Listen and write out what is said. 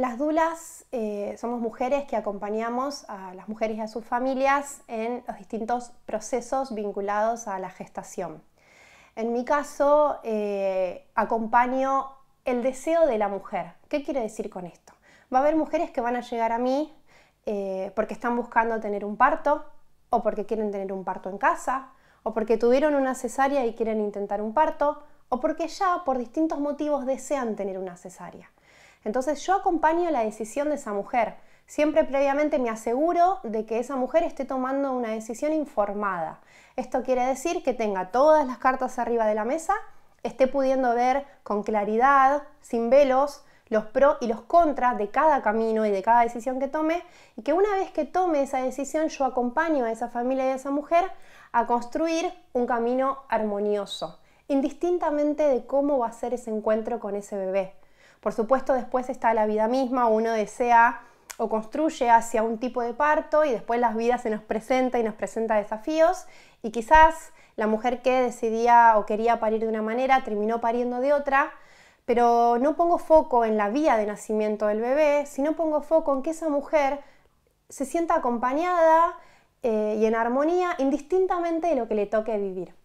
Las dulas eh, somos mujeres que acompañamos a las mujeres y a sus familias en los distintos procesos vinculados a la gestación. En mi caso, eh, acompaño el deseo de la mujer. ¿Qué quiero decir con esto? Va a haber mujeres que van a llegar a mí eh, porque están buscando tener un parto o porque quieren tener un parto en casa o porque tuvieron una cesárea y quieren intentar un parto o porque ya por distintos motivos desean tener una cesárea. Entonces yo acompaño la decisión de esa mujer. Siempre previamente me aseguro de que esa mujer esté tomando una decisión informada. Esto quiere decir que tenga todas las cartas arriba de la mesa, esté pudiendo ver con claridad, sin velos, los pros y los contras de cada camino y de cada decisión que tome, y que una vez que tome esa decisión yo acompaño a esa familia y a esa mujer a construir un camino armonioso, indistintamente de cómo va a ser ese encuentro con ese bebé. Por supuesto, después está la vida misma, uno desea o construye hacia un tipo de parto y después la vida se nos presenta y nos presenta desafíos y quizás la mujer que decidía o quería parir de una manera terminó pariendo de otra, pero no pongo foco en la vía de nacimiento del bebé, sino pongo foco en que esa mujer se sienta acompañada eh, y en armonía indistintamente de lo que le toque vivir.